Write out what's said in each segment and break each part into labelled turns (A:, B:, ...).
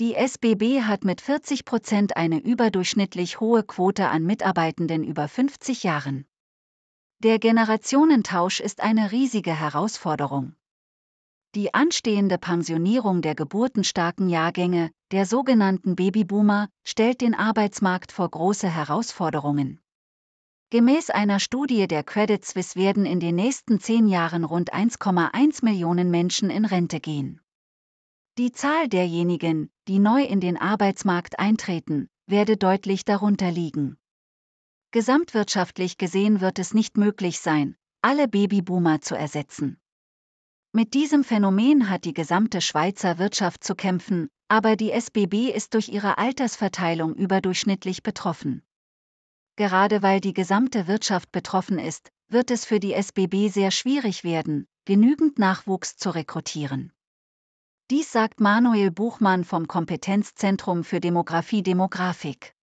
A: Die SBB hat mit 40 Prozent eine überdurchschnittlich hohe Quote an Mitarbeitenden über 50 Jahren. Der Generationentausch ist eine riesige Herausforderung. Die anstehende Pensionierung der geburtenstarken Jahrgänge, der sogenannten Babyboomer, stellt den Arbeitsmarkt vor große Herausforderungen. Gemäß einer Studie der Credit Suisse werden in den nächsten zehn Jahren rund 1,1 Millionen Menschen in Rente gehen. Die Zahl derjenigen, die neu in den Arbeitsmarkt eintreten, werde deutlich darunter liegen. Gesamtwirtschaftlich gesehen wird es nicht möglich sein, alle Babyboomer zu ersetzen. Mit diesem Phänomen hat die gesamte Schweizer Wirtschaft zu kämpfen, aber die SBB ist durch ihre Altersverteilung überdurchschnittlich betroffen. Gerade weil die gesamte Wirtschaft betroffen ist, wird es für die SBB sehr schwierig werden, genügend Nachwuchs zu rekrutieren. Dies sagt Manuel Buchmann vom Kompetenzzentrum für Demografie Demografik.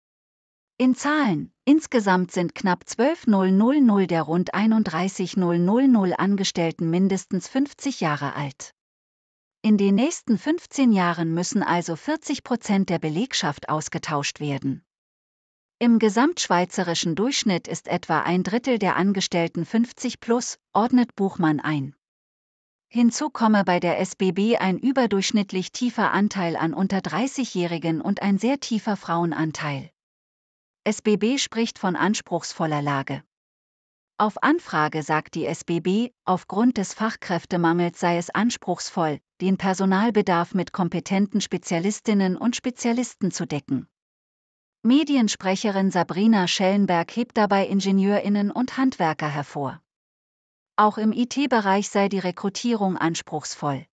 A: In Zahlen, insgesamt sind knapp 12.000 der rund 31.000 Angestellten mindestens 50 Jahre alt. In den nächsten 15 Jahren müssen also 40 Prozent der Belegschaft ausgetauscht werden. Im gesamtschweizerischen Durchschnitt ist etwa ein Drittel der Angestellten 50 plus, ordnet Buchmann ein. Hinzu komme bei der SBB ein überdurchschnittlich tiefer Anteil an unter 30-Jährigen und ein sehr tiefer Frauenanteil. SBB spricht von anspruchsvoller Lage. Auf Anfrage sagt die SBB, aufgrund des Fachkräftemangels sei es anspruchsvoll, den Personalbedarf mit kompetenten Spezialistinnen und Spezialisten zu decken. Mediensprecherin Sabrina Schellenberg hebt dabei Ingenieurinnen und Handwerker hervor. Auch im IT-Bereich sei die Rekrutierung anspruchsvoll.